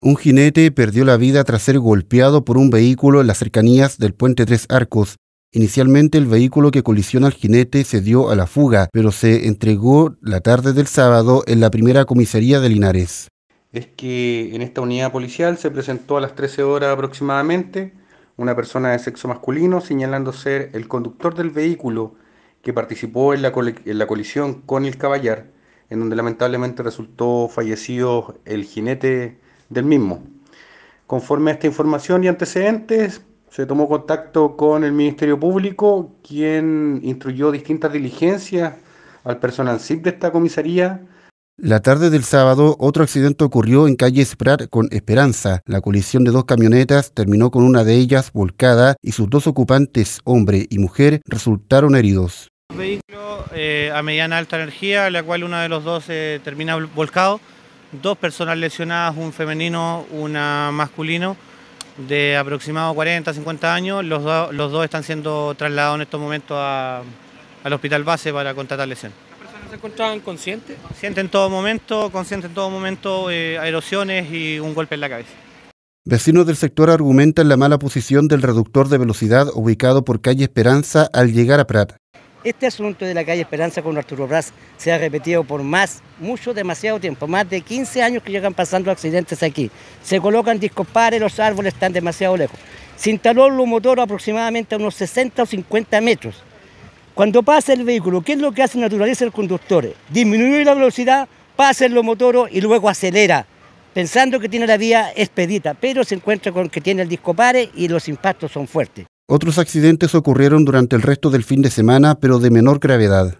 Un jinete perdió la vida tras ser golpeado por un vehículo en las cercanías del puente Tres Arcos. Inicialmente el vehículo que colisiona al jinete se dio a la fuga, pero se entregó la tarde del sábado en la primera comisaría de Linares. Es que en esta unidad policial se presentó a las 13 horas aproximadamente una persona de sexo masculino señalando ser el conductor del vehículo que participó en la, en la colisión con el caballar, en donde lamentablemente resultó fallecido el jinete del mismo. Conforme a esta información y antecedentes, se tomó contacto con el Ministerio Público, quien instruyó distintas diligencias al personal civil de esta comisaría. La tarde del sábado, otro accidente ocurrió en calle Sprat con Esperanza. La colisión de dos camionetas terminó con una de ellas volcada y sus dos ocupantes, hombre y mujer, resultaron heridos. Un vehículo eh, a mediana alta energía, la cual uno de los dos eh, termina volcado dos personas lesionadas, un femenino, una masculino, de aproximado 40, 50 años. Los, dos están siendo trasladados en estos momentos al hospital base para contratar lesión. ¿Las personas se encontraban conscientes? Conscientes en todo momento, conscientes en todo momento, eh, a erosiones y un golpe en la cabeza. Vecinos del sector argumentan la mala posición del reductor de velocidad ubicado por calle Esperanza al llegar a Prat este asunto de la calle Esperanza con Arturo Braz se ha repetido por más, mucho, demasiado tiempo, más de 15 años que llegan pasando accidentes aquí. Se colocan discos pares, los árboles están demasiado lejos. Se instaló el motor aproximadamente a unos 60 o 50 metros. Cuando pasa el vehículo, ¿qué es lo que hace naturaleza el conductor? Disminuye la velocidad, pasa el motor y luego acelera pensando que tiene la vía expedita, pero se encuentra con que tiene el disco y los impactos son fuertes. Otros accidentes ocurrieron durante el resto del fin de semana, pero de menor gravedad.